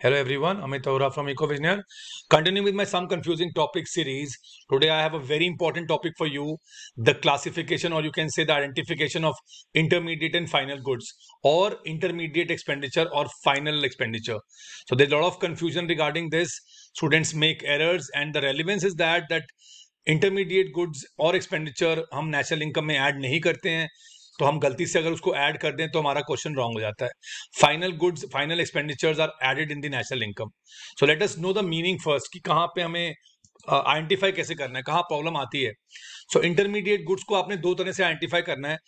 Hello everyone, Amit Taura from EcoVisionaire. Continuing with my Some Confusing Topic series, today I have a very important topic for you, the classification or you can say the identification of intermediate and final goods or intermediate expenditure or final expenditure. So there's a lot of confusion regarding this. Students make errors and the relevance is that that intermediate goods or expenditure हम national income में add नहीं करते हैं तो हम गलती से अगर उसको ऐड कर दें तो हमारा क्वेश्चन रॉन्ग हो जाता है final goods final expenditures are added in the national income so let us know the meaning first कि कहाँ पे हमें आइडेंटिफाई uh, कैसे करना है कहाँ प्रॉब्लम आती है सो इंटरमीडिएट गुड्स को आपने दो तरह से आइडेंटिफाई करना है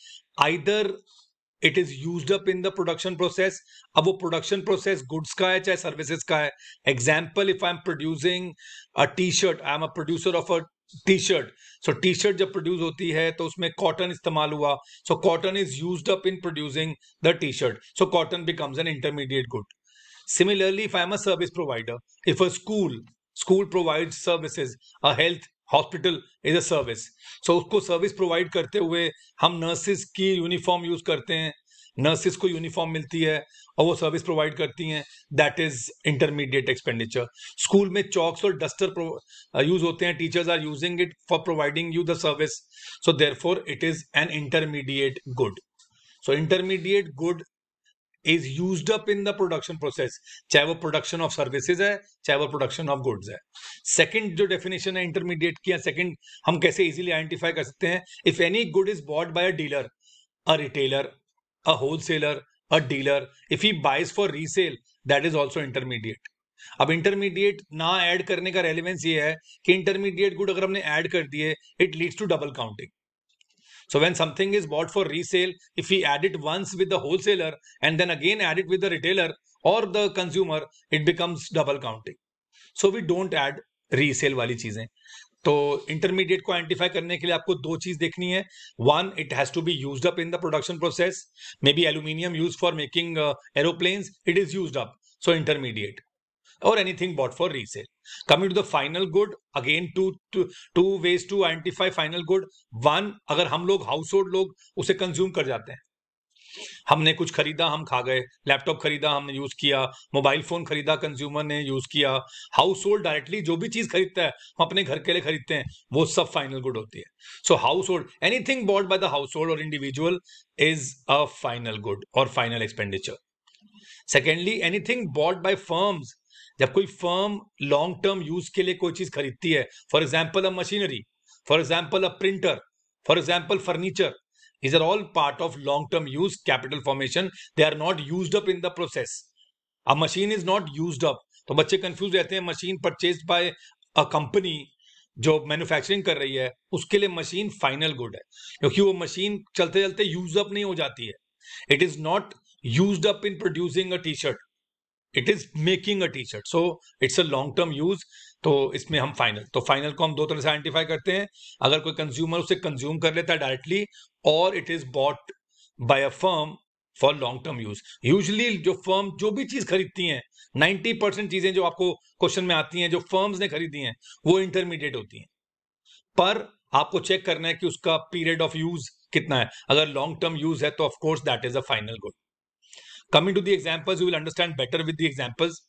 either it is use up in the production process अब वो प्रोडक्शन प्रोसेस गुड्स का है चाहे सर्विसेज का है example if I am producing a T shirt I am a producer of a T shirt so T shirt जब produce होती है तो उसमें कॉटन इस्तेमाल हुआ so cotton is use up in producing the T shirt so cotton becomes an intermediate good similarly firm service provider if a school school provide service a health hospital is a service so उसको service provide करते हुए हम nurses की uniform use करते हैं nurses को uniform मिलती है और वो सर्विस प्रोवाइड करती हैं that is intermediate expenditure school में चॉक्स और डस्टर यूज uh, होते हैं teachers are using it for providing you the service so therefore it is an intermediate good so intermediate good is use up in the production process चाहे वो production of services है चाहे वो production of goods है second जो definition है intermediate की second हम कैसे इजिली आइडेंटिफाई कर सकते हैं if any good is bought by a dealer a retailer a wholesaler a dealer if he buys for resale that is also intermediate अब इंटरमीडिएट ना ऐड करने का रेलिवेंस ये है कि इंटरमीडिएट गुड अगर हमने ऐड कर दिए it leads to double counting so when something is bought for resale if you add it once with the wholesaler and then again add it with the retailer और the consumer it becomes double counting so we don't add resale वाली चीजें तो intermediate को identify करने के लिए आपको दो चीज देखनी है one it has to be used up in the production process may be aluminium use for making aeroplanes it is use up so intermediate और anything bought for resale coming to the final good again to two ways to identify final good one अगर हम लोग house hold लोग उसे consume कर जाते हैं हमने कुछ खरीदा हम खा गए लैपटॉप खरीदा हमने यूज किया मोबाइल फोन खरीदा कंज्यूमर ने यूज किया हाउस होल्ड डायरेक्टली जो भी चीज खरीदता है हम अपने घर के लिए खरीदते हैं वो सब फाइनल गुड होती है so household anything bought by the household और individual is a final good और final expenditure secondly anything bought by firms जब कोई फर्म लॉन्ग टर्म यूज के लिए कोई चीज खरीदती है for example a machinery for example a printer for example furniture These are all part of long-term use, capital formation. They are not used up in the process. A machine is not used up. तो बच्चे confuse रहते हैं machine purchase by a company जो manufacturing कर रही है उसके लिए मशीन फाइनल गुड है क्योंकि वो मशीन चलते चलते यूज अप नहीं हो जाती है it is not use up in producing a T shirt it is making a t-shirt so it's a long term use तो इसमें हम फाइनल तो फाइनल को हम दो तरह से आइडेंटिफाई करते हैं अगर कोई कंज्यूमर उसे कंज्यूम कर लेता है डायरेक्टली और it is bought by a firm for long term use usually जो फर्म जो भी चीज खरीदती है 90 परसेंट चीजें जो आपको क्वेश्चन में आती हैं जो फर्म्स ने खरीदी हैं वो इंटरमीडिएट होती हैं पर आपको चेक करना है कि उसका पीरियड ऑफ यूज कितना है अगर लॉन्ग टर्म यूज है तो of course that is a final good coming to the examples you will understand better with the examples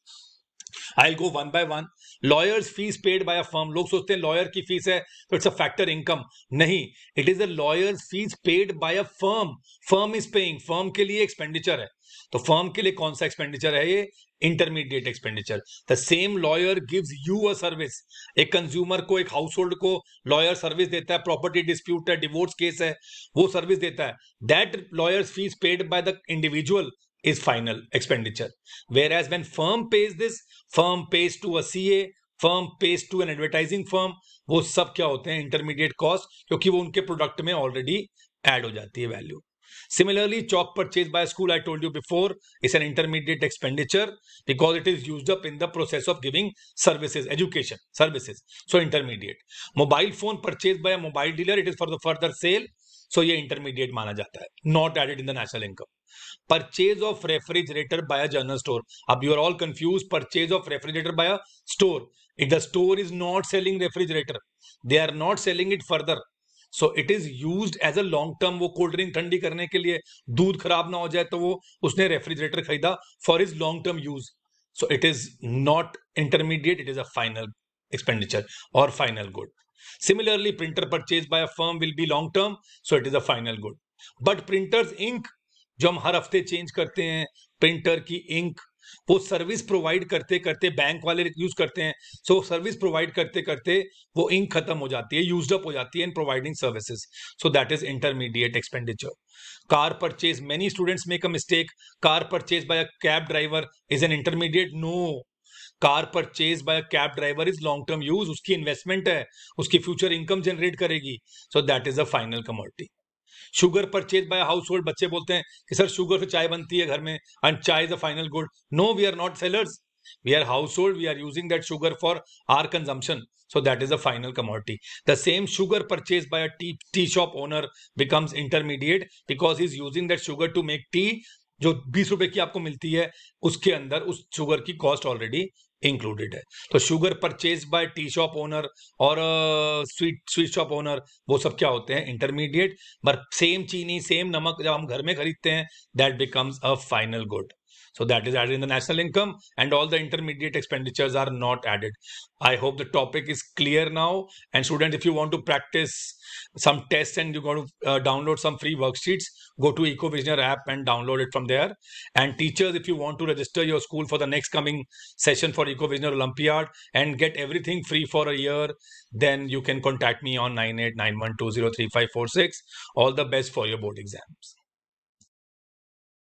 I go one by one lawyers fees paid by a firm लोग सोचते हैं lawyer की fees है तो it's a factor income नहीं it is a lawyers fees paid by a firm firm is paying firm के लिए expenditure है तो फर्म के लिए कौन सा एक्सपेंडिचर है ये intermediate expenditure the same lawyer gives you a service एक कंज्यूमर को एक हाउस होल्ड को लॉयर सर्विस देता है प्रॉपर्टी डिस्प्यूट है डिवोर्स केस है वो सर्विस देता है that lawyers fees paid by the individual is final expenditure. Whereas when firm pays this, firm pays to a CA, firm pays to an advertising firm वो सब क्या होते हैं इंटरमीडिएट कॉस्ट क्योंकि वो उनके प्रोडक्ट में ऑलरेडी एड हो जाती है value similarly chalk purchase by school I told you before is an intermediate expenditure because it is use up in the process of giving services education services so intermediate mobile phone purchase by mobile dealer it is for the further sale so ये intermediate माना जाता है not added in the national income purchase of refrigerator by a general store अब you are all confuse purchase of refrigerator by a store if the store is not selling refrigerator they are not selling it further so it is use as a long term वो cold drink ठंडी करने के लिए दूध खराब ना हो जाए तो वो उसने रेफ्रिजरेटर खरीदा for is long term use so it is not intermediate it is a final expenditure और final good Similarly, printer purchased by a firm will be long term, so it is a final good. But printers ink जो हम हर हफ्ते change करते हैं printer की ink वो service provide करते करते बैंक वाले यूज करते हैं सो so, सर्विस प्रोवाइड करते करते वो इंक खत्म हो जाती है यूज अप हो जाती है in providing services so that is intermediate expenditure car purchase many students make a mistake car purchase by a cab driver is an intermediate no car purchase by cab driver is long term use उसकी investment है उसकी future income generate करेगी so that is a final commodity sugar purchase by household बच्चे बोलते हैं कि sir sugar से चाय बनती है घर में and chai is a final good no we are not sellers we are household we are using that sugar for our consumption so that is a final commodity the same sugar purchase by tea shop owner becomes intermediate because is using that sugar to make tea जो बीस रुपए की आपको मिलती है उसके अंदर उस शुगर की कॉस्ट ऑलरेडी इंक्लूडेड है तो sugar purchase by tea shop owner और स्वीट स्वीट शॉप ओनर वो सब क्या होते हैं इंटरमीडिएट बट सेम चीनी सेम नमक जब हम घर में खरीदते हैं that becomes a final good So that is added in the national income and all the intermediate expenditures are not added. I hope the topic is clear now. And students, if you want to practice some tests and you go to uh, download some free worksheets, go to EcoVisioner app and download it from there. And teachers, if you want to register your school for the next coming session for EcoVisioner Olympiad and get everything free for a year, then you can contact me on 9891203546. All the best for your board exams.